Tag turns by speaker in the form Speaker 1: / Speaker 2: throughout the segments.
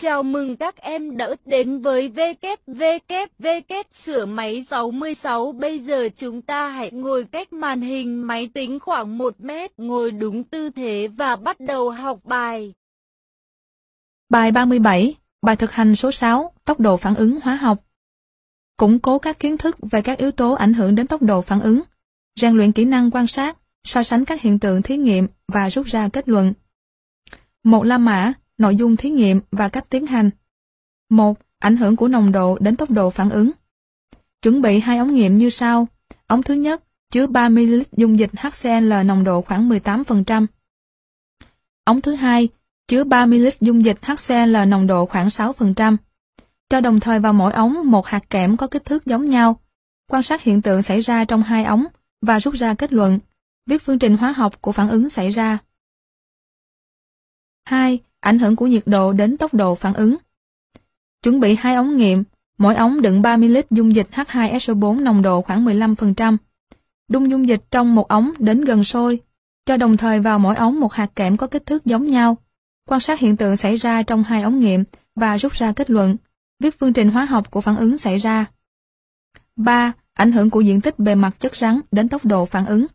Speaker 1: Chào mừng các em đã đến với WWW sửa máy 66. Bây giờ chúng ta hãy ngồi cách màn hình máy tính khoảng 1 mét, ngồi đúng tư thế và bắt đầu học bài. Bài 37, bài thực hành số 6, tốc độ phản ứng hóa học. Củng cố các kiến thức về các yếu tố ảnh hưởng đến tốc độ phản ứng, rèn luyện kỹ năng quan sát, so sánh các hiện tượng thí nghiệm và rút ra kết luận. Một La Mã nội dung thí nghiệm và cách tiến hành. 1. Ảnh hưởng của nồng độ đến tốc độ phản ứng. Chuẩn bị hai ống nghiệm như sau. Ống thứ nhất chứa 3ml dung dịch HCl nồng độ khoảng 18%. Ống thứ hai chứa 3ml dung dịch HCl nồng độ khoảng 6%. Cho đồng thời vào mỗi ống một hạt kẽm có kích thước giống nhau. Quan sát hiện tượng xảy ra trong hai ống và rút ra kết luận, viết phương trình hóa học của phản ứng xảy ra. 2 ảnh hưởng của nhiệt độ đến tốc độ phản ứng. Chuẩn bị hai ống nghiệm, mỗi ống đựng 30 lít dung dịch H2SO4 nồng độ khoảng 15%. Đun dung dịch trong một ống đến gần sôi, cho đồng thời vào mỗi ống một hạt kẽm có kích thước giống nhau. Quan sát hiện tượng xảy ra trong hai ống nghiệm và rút ra kết luận, viết phương trình hóa học của phản ứng xảy ra. 3. Ảnh hưởng của diện tích bề mặt chất rắn đến tốc độ phản ứng.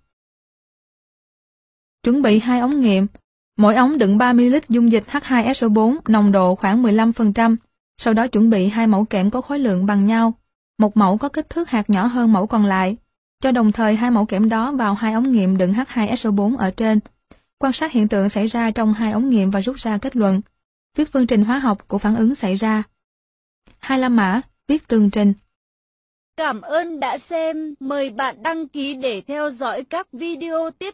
Speaker 1: Chuẩn bị hai ống nghiệm, Mỗi ống đựng 30 lít dung dịch H2SO4 nồng độ khoảng 15%, sau đó chuẩn bị hai mẫu kẽm có khối lượng bằng nhau, một mẫu có kích thước hạt nhỏ hơn mẫu còn lại, cho đồng thời hai mẫu kẽm đó vào hai ống nghiệm đựng H2SO4 ở trên. Quan sát hiện tượng xảy ra trong hai ống nghiệm và rút ra kết luận. Viết phương trình hóa học của phản ứng xảy ra. 25 mã, viết tường trình. Cảm ơn đã xem, mời bạn đăng ký để theo dõi các video tiếp theo.